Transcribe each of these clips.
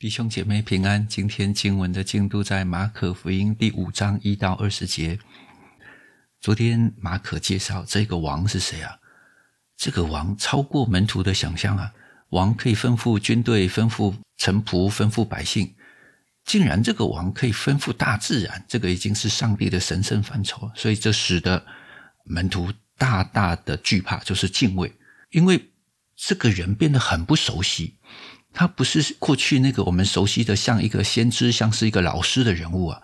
弟兄姐妹平安。今天经文的进度在马可福音第五章一到二十节。昨天马可介绍这个王是谁啊？这个王超过门徒的想象啊！王可以吩咐军队，吩咐臣仆，吩咐百姓。竟然这个王可以吩咐大自然，这个已经是上帝的神圣范畴，所以这使得门徒大大的惧怕，就是敬畏，因为这个人变得很不熟悉。他不是过去那个我们熟悉的像一个先知，像是一个老师的人物啊。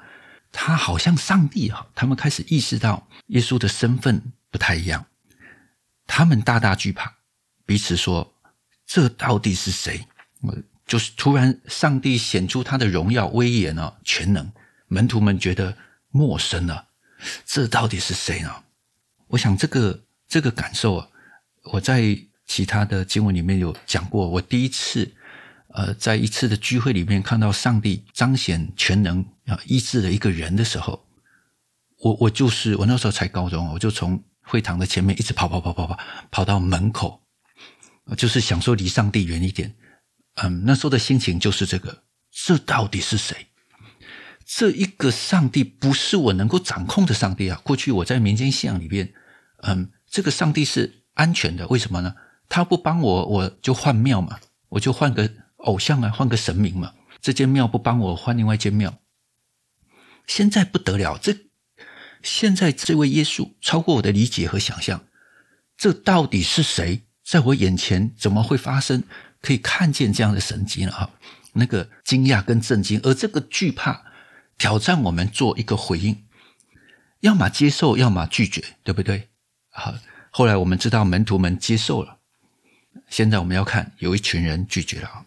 他好像上帝啊！他们开始意识到耶稣的身份不太一样，他们大大惧怕，彼此说：“这到底是谁？”就是突然，上帝显出他的荣耀、威严啊！全能门徒们觉得陌生了，这到底是谁呢？我想这个这个感受啊，我在其他的经文里面有讲过，我第一次。呃，在一次的聚会里面看到上帝彰显全能啊，医治的一个人的时候，我我就是我那时候才高中，我就从会堂的前面一直跑跑跑跑跑跑到门口，就是想说离上帝远一点。嗯，那时候的心情就是这个：这到底是谁？这一个上帝不是我能够掌控的上帝啊！过去我在民间信仰里边，嗯，这个上帝是安全的，为什么呢？他不帮我，我就换庙嘛，我就换个。偶像啊，换个神明嘛！这间庙不帮我换另外一间庙。现在不得了，这现在这位耶稣超过我的理解和想象，这到底是谁？在我眼前怎么会发生可以看见这样的神迹呢？啊，那个惊讶跟震惊，而这个惧怕挑战我们做一个回应，要么接受，要么拒绝，对不对？好，后来我们知道门徒们接受了。现在我们要看有一群人拒绝了啊。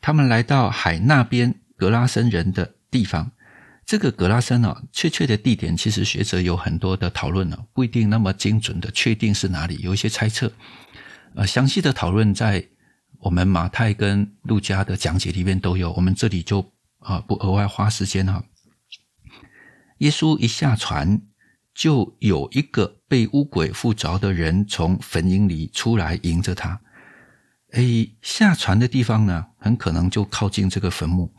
他们来到海那边格拉森人的地方，这个格拉森啊，确切的地点其实学者有很多的讨论呢，不一定那么精准的确定是哪里，有一些猜测。呃，详细的讨论在我们马太跟路加的讲解里面都有，我们这里就啊不额外花时间哈。耶稣一下船，就有一个被污鬼附着的人从坟茔里出来迎着他。以下船的地方呢，很可能就靠近这个坟墓。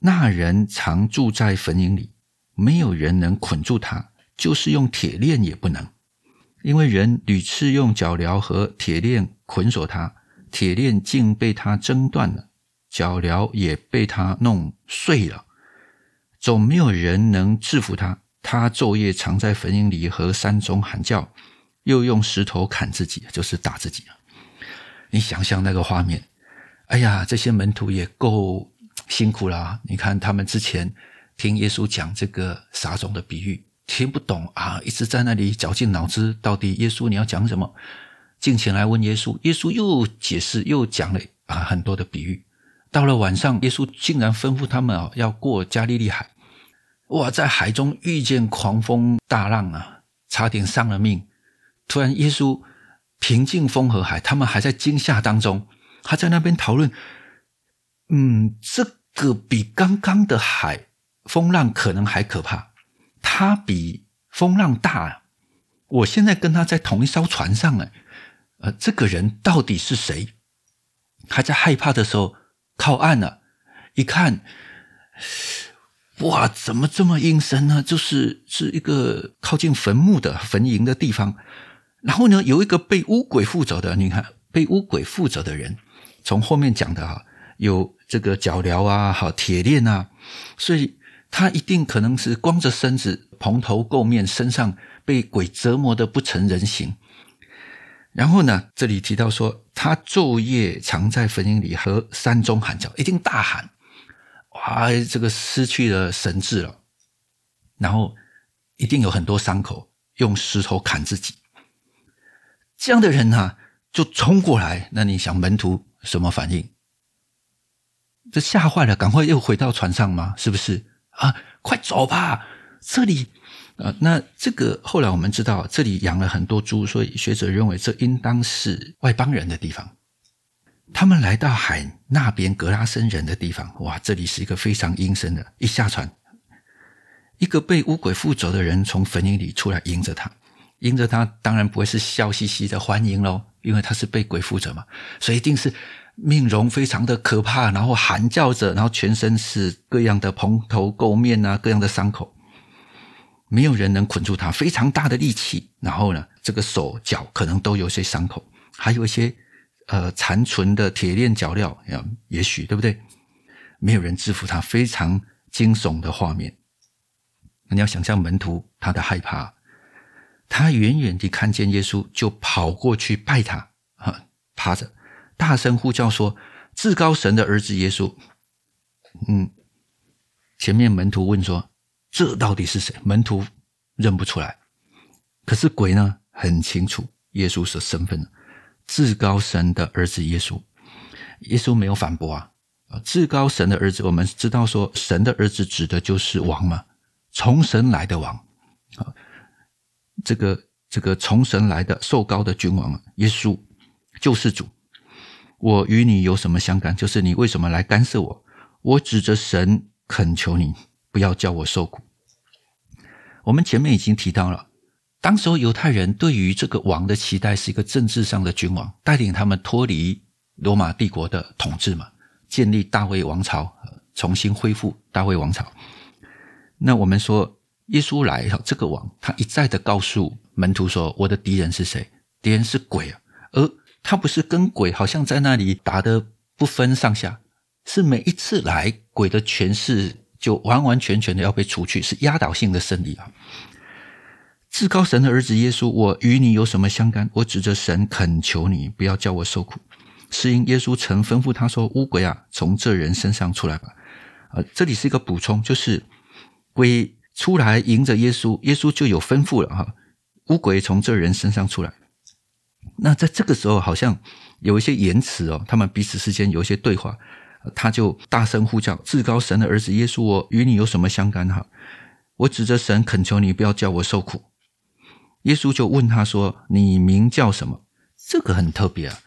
那人常住在坟茔里，没有人能捆住他，就是用铁链也不能，因为人屡次用脚镣和铁链捆锁他，铁链竟被他挣断了，脚镣也被他弄碎了，总没有人能制服他。他昼夜常在坟茔里和山中喊叫，又用石头砍自己，就是打自己。你想想那个画面，哎呀，这些门徒也够辛苦了。你看他们之前听耶稣讲这个撒种的比喻，听不懂啊，一直在那里绞尽脑汁，到底耶稣你要讲什么？进前来问耶稣，耶稣又解释又讲了啊很多的比喻。到了晚上，耶稣竟然吩咐他们啊，要过加利利海。哇，在海中遇见狂风大浪啊，差点丧了命。突然，耶稣。平静风和海，他们还在惊吓当中，他在那边讨论。嗯，这个比刚刚的海风浪可能还可怕，它比风浪大。我现在跟他在同一艘船上呢。呃，这个人到底是谁？他在害怕的时候靠岸了，一看，哇，怎么这么阴森呢？就是是一个靠近坟墓的坟茔的地方。然后呢，有一个被乌鬼负责的，你看被乌鬼负责的人，从后面讲的哈，有这个脚镣啊，好铁链啊，所以他一定可能是光着身子、蓬头垢面，身上被鬼折磨的不成人形。然后呢，这里提到说他昼夜常在坟茔里和山中喊叫，一定大喊，哇，这个失去了神智了，然后一定有很多伤口，用石头砍自己。这样的人呐，就冲过来。那你想门徒什么反应？这吓坏了，赶快又回到船上吗？是不是啊？快走吧，这里。啊，那这个后来我们知道，这里养了很多猪，所以学者认为这应当是外邦人的地方。他们来到海那边格拉森人的地方，哇，这里是一个非常阴森的。一下船，一个被乌鬼附着的人从坟茔里出来迎着他。迎着他，当然不会是笑嘻嘻的欢迎喽，因为他是被鬼附着嘛，所以一定是面容非常的可怕，然后喊叫着，然后全身是各样的蓬头垢面啊，各样的伤口，没有人能捆住他，非常大的力气，然后呢，这个手脚可能都有些伤口，还有一些呃残存的铁链脚镣也许对不对？没有人制服他，非常惊悚的画面，你要想象门徒他的害怕。他远远地看见耶稣，就跑过去拜他，啊，趴着，大声呼叫说：“至高神的儿子耶稣。”嗯，前面门徒问说：“这到底是谁？”门徒认不出来，可是鬼呢，很清楚耶稣是身份的至高神的儿子耶稣。耶稣没有反驳啊，啊，至高神的儿子，我们知道说神的儿子指的就是王嘛，从神来的王，啊。这个这个从神来的受高的君王耶稣救世主，我与你有什么相干？就是你为什么来干涉我？我指着神恳求你，不要叫我受苦。我们前面已经提到了，当时候犹太人对于这个王的期待是一个政治上的君王，带领他们脱离罗马帝国的统治嘛，建立大卫王朝，重新恢复大卫王朝。那我们说。耶稣来，这个王他一再的告诉门徒说：“我的敌人是谁？敌人是鬼啊！而他不是跟鬼好像在那里打的不分上下，是每一次来鬼的权势就完完全全的要被除去，是压倒性的胜利啊！至高神的儿子耶稣，我与你有什么相干？我指着神恳求你，不要叫我受苦，是因耶稣曾吩咐他说：‘乌鬼啊，从这人身上出来吧！’啊，这里是一个补充，就是归。出来迎着耶稣，耶稣就有吩咐了哈。乌鬼从这人身上出来，那在这个时候好像有一些言辞哦，他们彼此之间有一些对话。他就大声呼叫：“至高神的儿子耶稣，我与你有什么相干？哈！我指着神恳求你，不要叫我受苦。”耶稣就问他说：“你名叫什么？”这个很特别啊。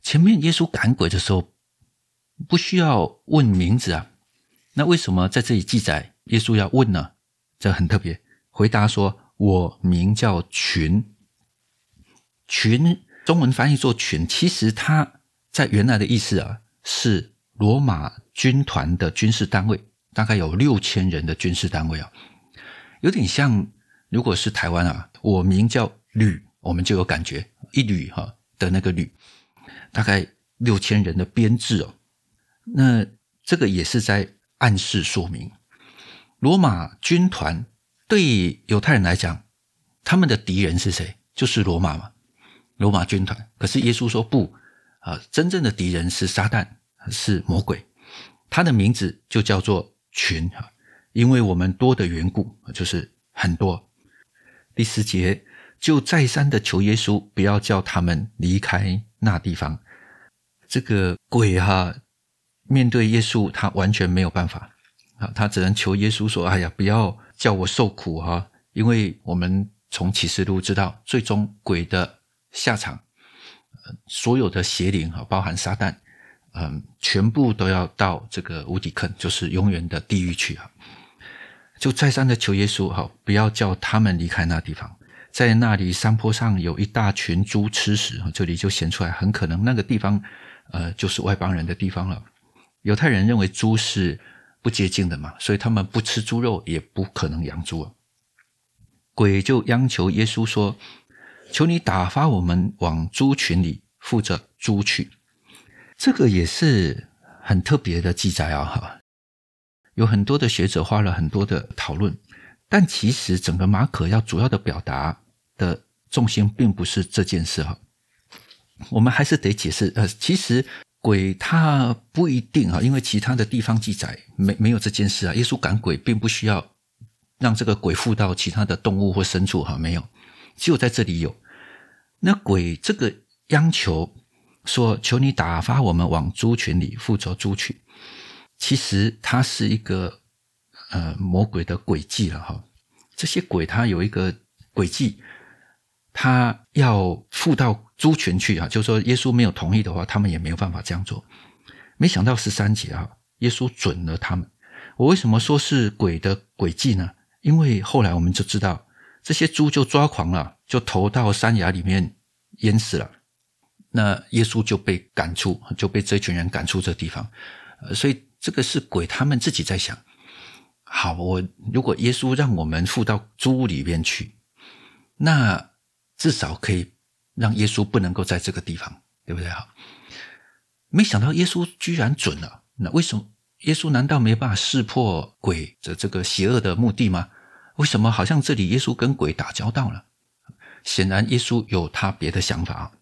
前面耶稣赶鬼的时候不需要问名字啊，那为什么在这里记载耶稣要问呢？这很特别，回答说：“我名叫群，群中文翻译作群，其实它在原来的意思啊，是罗马军团的军事单位，大概有六千人的军事单位啊，有点像如果是台湾啊，我名叫旅，我们就有感觉一旅哈的那个旅，大概六千人的编制哦，那这个也是在暗示说明。”罗马军团对犹太人来讲，他们的敌人是谁？就是罗马嘛，罗马军团。可是耶稣说不，啊，真正的敌人是撒旦，是魔鬼，他的名字就叫做群哈，因为我们多的缘故，就是很多。第十节就再三的求耶稣不要叫他们离开那地方。这个鬼哈，面对耶稣，他完全没有办法。啊，他只能求耶稣说：“哎呀，不要叫我受苦啊！因为我们从启示录知道，最终鬼的下场，所有的邪灵哈，包含撒旦，嗯，全部都要到这个无底坑，就是永远的地狱去啊！就再三的求耶稣哈，不要叫他们离开那地方，在那里山坡上有一大群猪吃食这里就显出来，很可能那个地方，呃，就是外邦人的地方了。犹太人认为猪是。”不接近的嘛，所以他们不吃猪肉，也不可能养猪啊。鬼就央求耶稣说：“求你打发我们往猪群里负着猪去。”这个也是很特别的记载啊！哈，有很多的学者花了很多的讨论，但其实整个马可要主要的表达的重心并不是这件事哈。我们还是得解释呃，其实。鬼他不一定哈，因为其他的地方记载没没有这件事啊。耶稣赶鬼并不需要让这个鬼附到其他的动物或牲畜哈，没有，只有在这里有。那鬼这个央求说：“求你打发我们往猪群里附着猪去。”其实它是一个呃魔鬼的诡计了哈。这些鬼它有一个诡计，他要附到。猪群去啊，就是说耶稣没有同意的话，他们也没有办法这样做。没想到十三节啊，耶稣准了他们。我为什么说是鬼的诡计呢？因为后来我们就知道，这些猪就抓狂了，就投到山崖里面淹死了。那耶稣就被赶出，就被这群人赶出这地方。所以这个是鬼，他们自己在想。好，我如果耶稣让我们附到猪里面去，那至少可以。让耶稣不能够在这个地方，对不对哈？没想到耶稣居然准了。那为什么耶稣难道没办法识破鬼的这个邪恶的目的吗？为什么好像这里耶稣跟鬼打交道了？显然耶稣有他别的想法啊。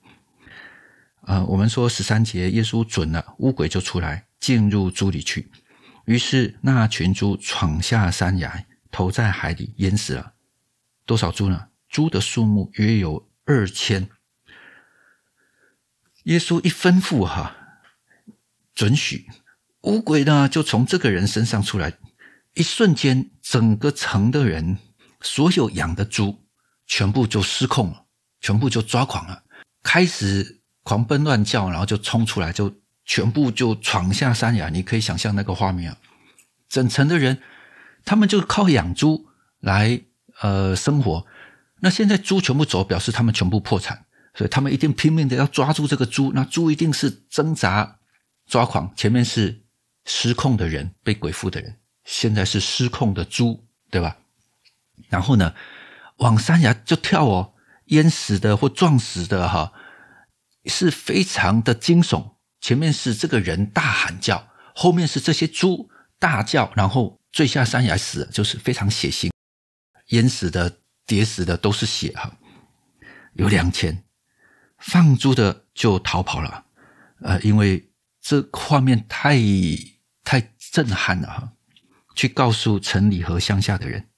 呃，我们说十三节，耶稣准了，乌鬼就出来进入猪里去，于是那群猪闯下山崖，投在海里淹死了。多少猪呢？猪的数目约有二千。耶稣一吩咐哈，准许乌鬼呢，就从这个人身上出来。一瞬间，整个城的人，所有养的猪，全部就失控了，全部就抓狂了，开始狂奔乱叫，然后就冲出来，就全部就闯下山崖。你可以想象那个画面啊，整城的人，他们就靠养猪来呃生活。那现在猪全部走，表示他们全部破产。所以他们一定拼命的要抓住这个猪，那猪一定是挣扎、抓狂。前面是失控的人，被鬼附的人，现在是失控的猪，对吧？然后呢，往山崖就跳哦，淹死的或撞死的哈，是非常的惊悚。前面是这个人大喊叫，后面是这些猪大叫，然后坠下山崖死，就是非常血腥，淹死的、跌死的都是血哈，有两千。放猪的就逃跑了，呃，因为这画面太太震撼了哈。去告诉城里和乡下的人，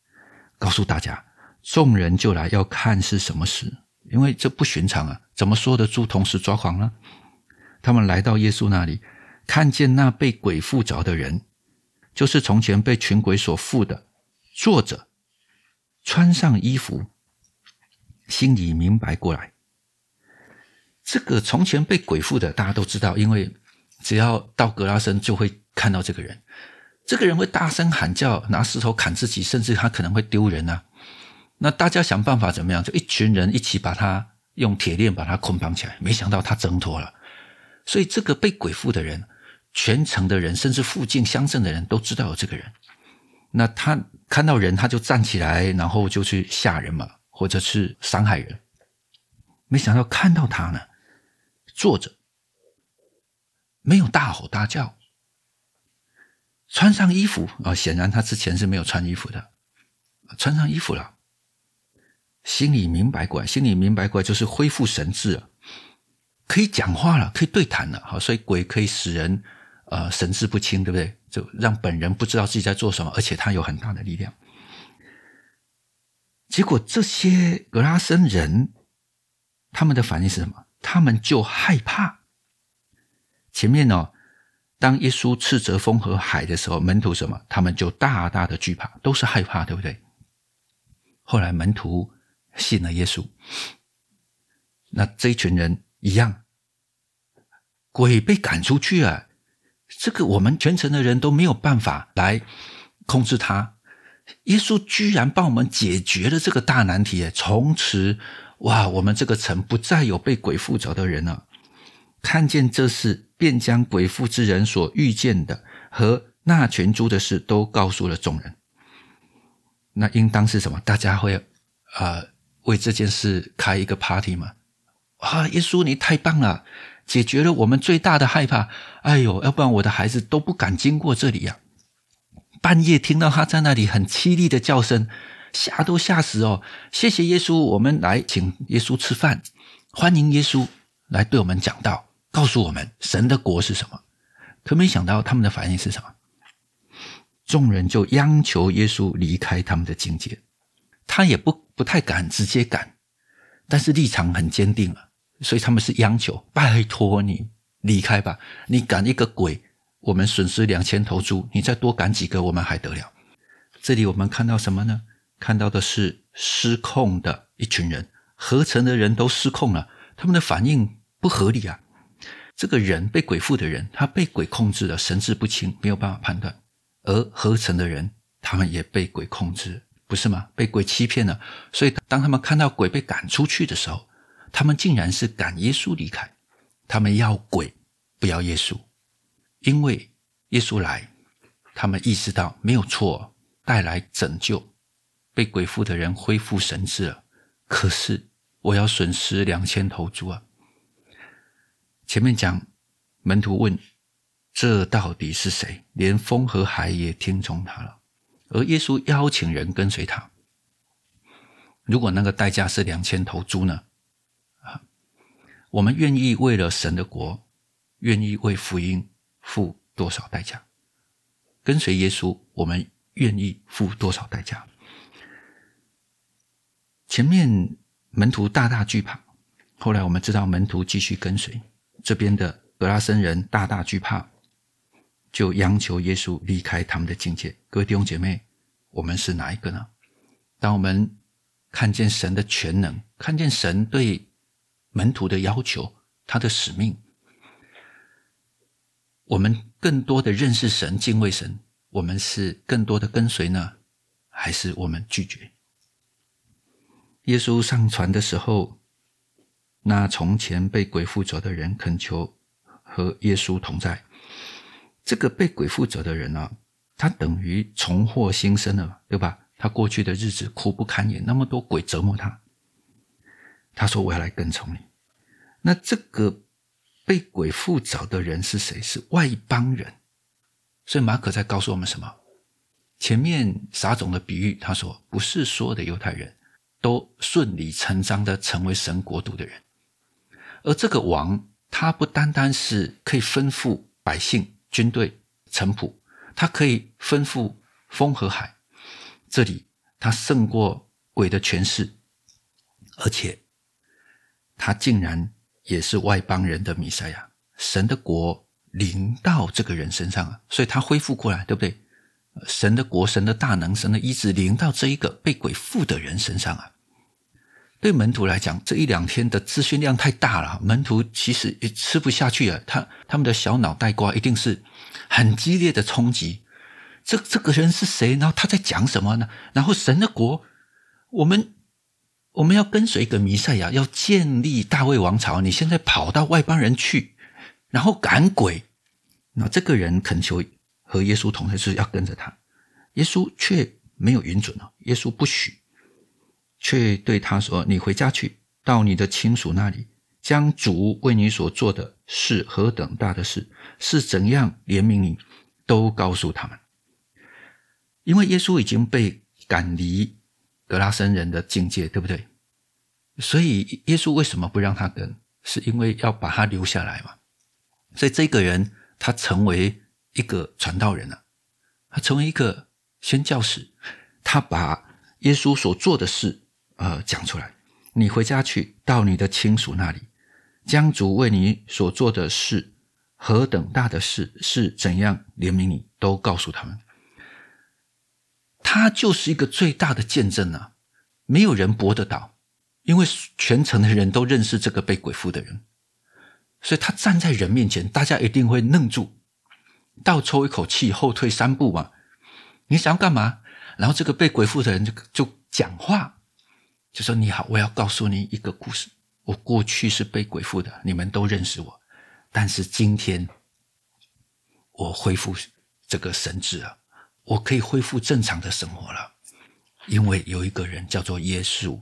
告诉大家，众人就来要看是什么事，因为这不寻常啊！怎么说的猪同时抓狂呢？他们来到耶稣那里，看见那被鬼附着的人，就是从前被群鬼所附的，坐着，穿上衣服，心里明白过来。这个从前被鬼附的，大家都知道，因为只要到格拉森就会看到这个人。这个人会大声喊叫，拿石头砍自己，甚至他可能会丢人啊。那大家想办法怎么样？就一群人一起把他用铁链把他捆绑起来。没想到他挣脱了，所以这个被鬼附的人，全城的人，甚至附近乡镇的人都知道有这个人。那他看到人，他就站起来，然后就去吓人嘛，或者是伤害人。没想到看到他呢。坐着，没有大吼大叫，穿上衣服啊！显然他之前是没有穿衣服的，穿上衣服了，心里明白过来，心里明白过来就是恢复神智了，可以讲话了，可以对谈了。好，所以鬼可以使人呃神志不清，对不对？就让本人不知道自己在做什么，而且他有很大的力量。结果这些格拉森人，他们的反应是什么？他们就害怕。前面呢，当耶稣斥责风和海的时候，门徒什么？他们就大大的惧怕，都是害怕，对不对？后来门徒信了耶稣，那这一群人一样，鬼被赶出去啊！这个我们全城的人都没有办法来控制他，耶稣居然帮我们解决了这个大难题。从此。哇！我们这个城不再有被鬼附着的人了。看见这事，便将鬼附之人所遇见的和那群猪的事都告诉了众人。那应当是什么？大家会啊，为这件事开一个 party 吗？啊，耶稣，你太棒了，解决了我们最大的害怕。哎呦，要不然我的孩子都不敢经过这里呀。半夜听到他在那里很凄厉的叫声。吓都吓死哦！谢谢耶稣，我们来请耶稣吃饭，欢迎耶稣来对我们讲道，告诉我们神的国是什么。可没想到他们的反应是什么？众人就央求耶稣离开他们的境界，他也不不太敢直接赶，但是立场很坚定了，所以他们是央求，拜托你离开吧，你赶一个鬼，我们损失两千头猪，你再多赶几个，我们还得了。这里我们看到什么呢？看到的是失控的一群人，合成的人都失控了，他们的反应不合理啊！这个人被鬼附的人，他被鬼控制了，神志不清，没有办法判断；而合成的人，他们也被鬼控制，不是吗？被鬼欺骗了，所以当他们看到鬼被赶出去的时候，他们竟然是赶耶稣离开，他们要鬼不要耶稣，因为耶稣来，他们意识到没有错，带来拯救。被鬼附的人恢复神智了，可是我要损失两千头猪啊！前面讲门徒问：“这到底是谁？”连风和海也听从他了。而耶稣邀请人跟随他。如果那个代价是两千头猪呢？啊，我们愿意为了神的国，愿意为福音付多少代价？跟随耶稣，我们愿意付多少代价？前面门徒大大惧怕，后来我们知道门徒继续跟随这边的格拉森人大大惧怕，就央求耶稣离开他们的境界。各位弟兄姐妹，我们是哪一个呢？当我们看见神的全能，看见神对门徒的要求，他的使命，我们更多的认识神、敬畏神，我们是更多的跟随呢，还是我们拒绝？耶稣上船的时候，那从前被鬼附着的人恳求和耶稣同在。这个被鬼附着的人呢，他等于重获新生了，对吧？他过去的日子苦不堪言，那么多鬼折磨他。他说：“我要来跟从你。”那这个被鬼附着的人是谁？是外邦人。所以马可在告诉我们什么？前面撒种的比喻，他说不是说的犹太人。都顺理成章的成为神国度的人，而这个王，他不单单是可以吩咐百姓、军队、臣仆，他可以吩咐风和海。这里他胜过鬼的权势，而且他竟然也是外邦人的弥赛亚，神的国临到这个人身上啊，所以他恢复过来，对不对？神的国、神的大能、神的意志临到这一个被鬼附的人身上啊。对门徒来讲，这一两天的资讯量太大了，门徒其实也吃不下去了。他他们的小脑袋瓜一定是很激烈的冲击。这这个人是谁？然后他在讲什么呢？然后神的国，我们我们要跟随一个弥赛亚，要建立大卫王朝。你现在跑到外邦人去，然后赶鬼。那这个人恳求和耶稣同在，是要跟着他。耶稣却没有允准啊，耶稣不许。却对他说：“你回家去，到你的亲属那里，将主为你所做的是何等大的事，是怎样怜悯你，都告诉他们。因为耶稣已经被赶离格拉森人的境界，对不对？所以耶稣为什么不让他跟？是因为要把他留下来嘛。所以这个人他成为一个传道人了，他成为一个宣教士，他把耶稣所做的事。”呃，讲出来，你回家去，到你的亲属那里，将主为你所做的事，何等大的事，是怎样怜悯你，都告诉他们。他就是一个最大的见证啊！没有人驳得倒，因为全城的人都认识这个被鬼附的人，所以他站在人面前，大家一定会愣住，倒抽一口气，后退三步嘛。你想要干嘛？然后这个被鬼附的人就就讲话。就说你好，我要告诉你一个故事。我过去是被鬼附的，你们都认识我。但是今天，我恢复这个神智了，我可以恢复正常的生活了。因为有一个人叫做耶稣，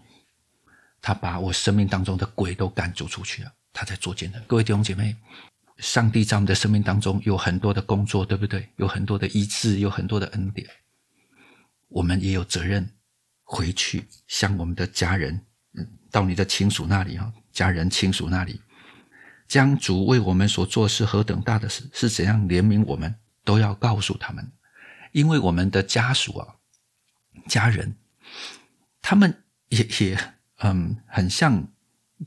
他把我生命当中的鬼都赶逐出去了。他在作见证。各位弟兄姐妹，上帝在我们的生命当中有很多的工作，对不对？有很多的医治，有很多的恩典。我们也有责任。回去向我们的家人，嗯，到你的亲属那里啊，家人亲属那里，将主为我们所做事何等大的事，是怎样怜悯我们，都要告诉他们，因为我们的家属啊，家人，他们也也嗯，很像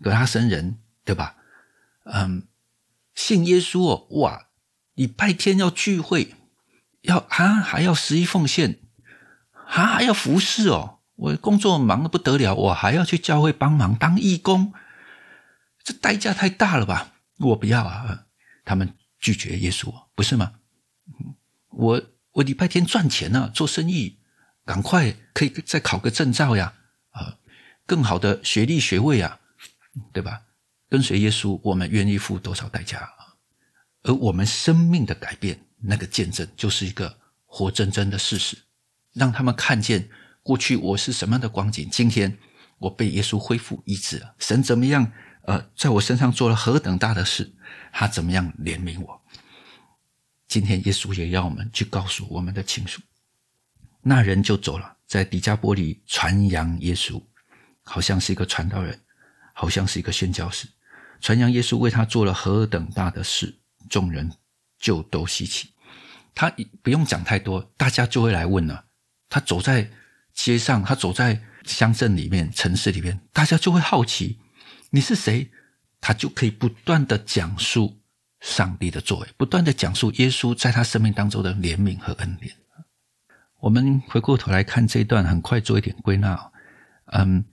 格拉森人，对吧？嗯，信耶稣哦，哇，礼拜天要聚会，要啊，还要十一奉献，啊，要服侍哦。我工作忙得不得了，我还要去教会帮忙当义工，这代价太大了吧？我不要啊！他们拒绝耶稣，不是吗？我我礼拜天赚钱呢，做生意，赶快可以再考个证照呀！啊，更好的学历学位啊，对吧？跟随耶稣，我们愿意付多少代价啊？而我们生命的改变，那个见证就是一个活生生的事实，让他们看见。过去我是什么样的光景？今天我被耶稣恢复医治了。神怎么样？呃，在我身上做了何等大的事？他怎么样怜悯我？今天耶稣也要我们去告诉我们的亲属。那人就走了，在迪加波里传扬耶稣，好像是一个传道人，好像是一个宣教士，传扬耶稣为他做了何等大的事，众人就都稀奇。他不用讲太多，大家就会来问了。他走在。街上，他走在乡镇里面、城市里面，大家就会好奇你是谁，他就可以不断的讲述上帝的作为，不断的讲述耶稣在他生命当中的怜悯和恩典。我们回过头来看这一段，很快做一点归纳。嗯，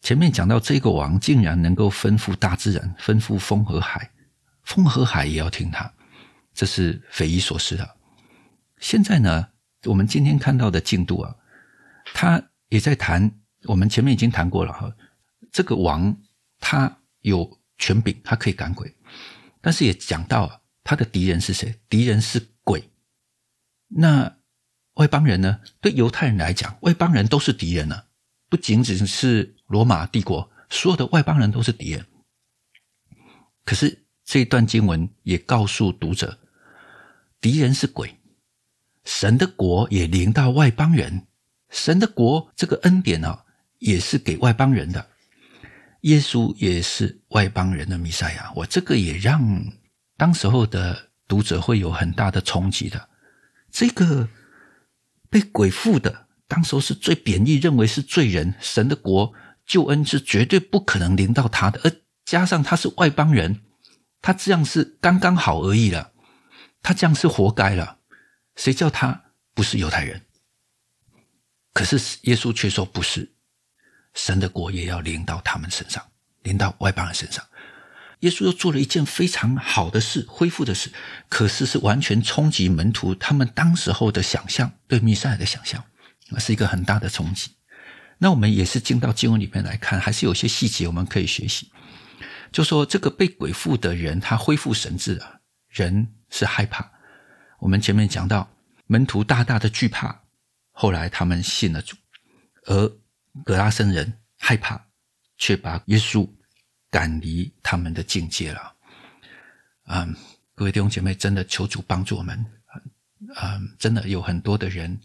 前面讲到这个王竟然能够吩咐大自然，吩咐风和海，风和海也要听他，这是匪夷所思的。现在呢，我们今天看到的进度啊。他也在谈，我们前面已经谈过了哈。这个王他有权柄，他可以赶鬼，但是也讲到啊，他的敌人是谁？敌人是鬼。那外邦人呢？对犹太人来讲，外邦人都是敌人啊，不仅仅是罗马帝国，所有的外邦人都是敌人。可是这一段经文也告诉读者，敌人是鬼，神的国也临到外邦人。神的国这个恩典呢，也是给外邦人的。耶稣也是外邦人的弥赛亚，我这个也让当时候的读者会有很大的冲击的。这个被鬼附的，当时候是最贬义，认为是罪人。神的国救恩是绝对不可能临到他的，而加上他是外邦人，他这样是刚刚好而已了。他这样是活该了，谁叫他不是犹太人？可是耶稣却说：“不是，神的国也要临到他们身上，临到外邦人身上。”耶稣又做了一件非常好的事，恢复的事。可是是完全冲击门徒他们当时候的想象，对弥赛亚的想象，是一个很大的冲击。那我们也是进到经文里面来看，还是有些细节我们可以学习。就说这个被鬼附的人，他恢复神智啊，人是害怕。我们前面讲到，门徒大大的惧怕。后来他们信了主，而格拉森人害怕，却把耶稣赶离他们的境界了。嗯，各位弟兄姐妹，真的求主帮助我们。嗯，真的有很多的人，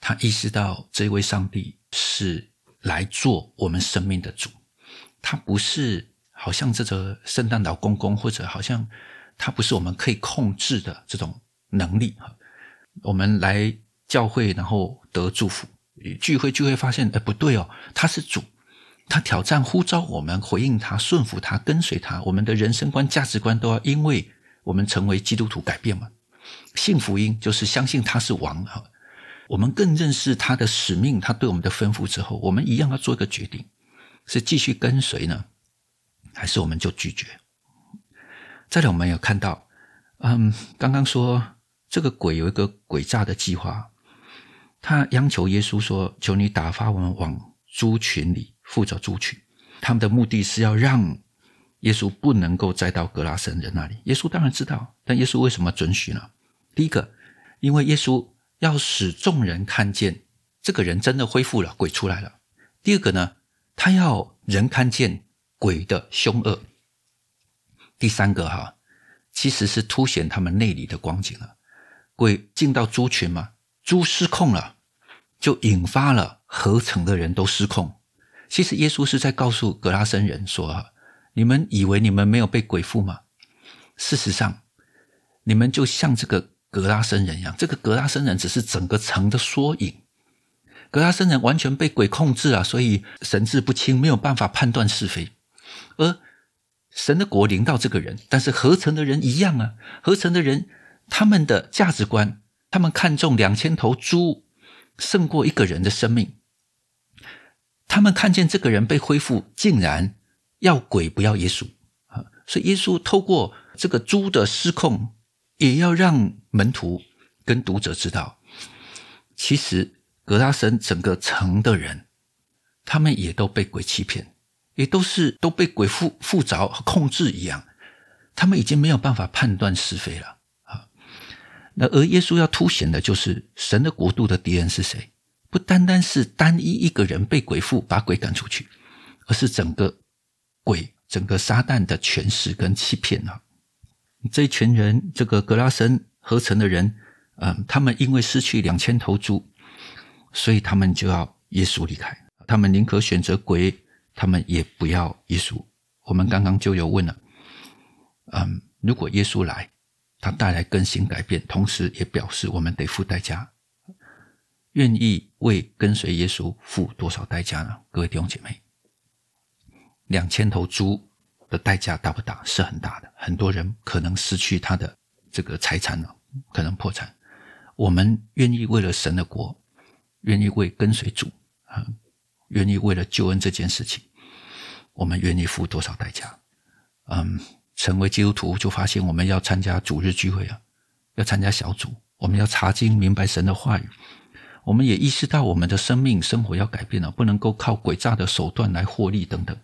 他意识到这位上帝是来做我们生命的主，他不是好像这个圣诞老公公，或者好像他不是我们可以控制的这种能力。哈，我们来。教会，然后得祝福聚会，聚会发现，哎，不对哦，他是主，他挑战呼召我们回应他顺服他跟随他，我们的人生观价值观都要因为我们成为基督徒改变嘛？信福音就是相信他是王啊！我们更认识他的使命，他对我们的吩咐之后，我们一样要做一个决定，是继续跟随呢，还是我们就拒绝？再来，我们有看到，嗯，刚刚说这个鬼有一个诡诈的计划。他央求耶稣说：“求你打发我们往猪群里负责猪群。”他们的目的是要让耶稣不能够再到格拉神人那里。耶稣当然知道，但耶稣为什么准许呢？第一个，因为耶稣要使众人看见这个人真的恢复了，鬼出来了；第二个呢，他要人看见鬼的凶恶；第三个，哈，其实是凸显他们内里的光景了。鬼进到猪群嘛，猪失控了。就引发了合成的人都失控。其实耶稣是在告诉格拉森人说：“你们以为你们没有被鬼附吗？事实上，你们就像这个格拉森人一样。这个格拉森人只是整个城的缩影。格拉森人完全被鬼控制啊，所以神志不清，没有办法判断是非。而神的国领到这个人，但是合成的人一样啊。合成的人他们的价值观，他们看重两千头猪。”胜过一个人的生命。他们看见这个人被恢复，竟然要鬼不要耶稣啊！所以耶稣透过这个猪的失控，也要让门徒跟读者知道，其实格拉森整个城的人，他们也都被鬼欺骗，也都是都被鬼附附着和控制一样，他们已经没有办法判断是非了。那而耶稣要凸显的就是神的国度的敌人是谁？不单单是单一一个人被鬼附，把鬼赶出去，而是整个鬼、整个撒旦的权势跟欺骗啊！这一群人，这个格拉森合成的人，嗯，他们因为失去两千头猪，所以他们就要耶稣离开，他们宁可选择鬼，他们也不要耶稣。我们刚刚就有问了，嗯，如果耶稣来？它带来更新改变，同时也表示我们得付代价。愿意为跟随耶稣付多少代价呢？各位弟兄姐妹，两千头猪的代价大不大？是很大的。很多人可能失去他的这个财产了，可能破产。我们愿意为了神的国，愿意为跟随主啊，愿意为了救恩这件事情，我们愿意付多少代价？嗯。成为基督徒，就发现我们要参加主日聚会啊，要参加小组，我们要查经，明白神的话语。我们也意识到我们的生命、生活要改变了，不能够靠诡诈的手段来获利等等。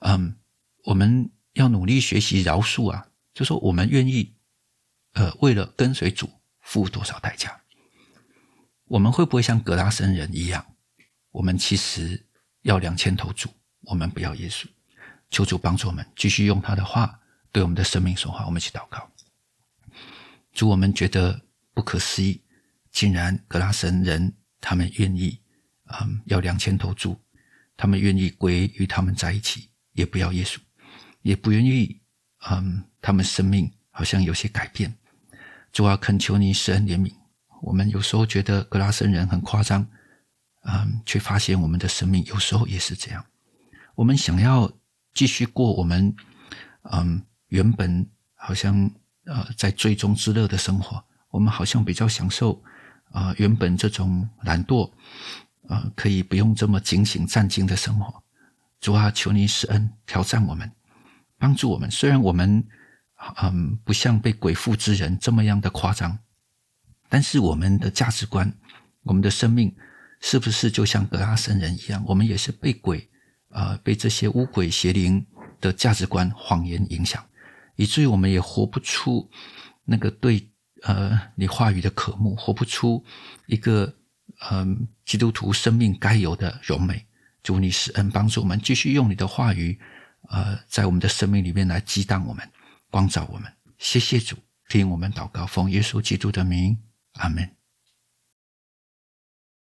嗯，我们要努力学习饶恕啊，就说我们愿意，呃，为了跟随主付多少代价？我们会不会像格拉神人一样？我们其实要两千头主，我们不要耶稣。求主帮助我们，继续用他的话对我们的生命说话。我们一起祷告，主，我们觉得不可思议，竟然格拉神人他们愿意，嗯，要两千头猪，他们愿意归与他们在一起，也不要耶稣，也不愿意，嗯，他们生命好像有些改变。主啊，恳求你施恩怜悯。我们有时候觉得格拉神人很夸张，嗯，却发现我们的生命有时候也是这样。我们想要。继续过我们，嗯，原本好像呃，在最终之乐的生活。我们好像比较享受啊，原本这种懒惰，啊，可以不用这么警醒战兢的生活。主啊，求你施恩，挑战我们，帮助我们。虽然我们，嗯，不像被鬼附之人这么样的夸张，但是我们的价值观，我们的生命，是不是就像格拉森人一样？我们也是被鬼。啊，被这些污鬼邪灵的价值观、谎言影响，以至于我们也活不出那个对呃你话语的渴慕，活不出一个嗯基督徒生命该有的荣美。主，你慈恩帮助我们，继续用你的话语，呃，在我们的生命里面来激荡我们、光照我们。谢谢主，听我们祷告，奉耶稣基督的名，阿门。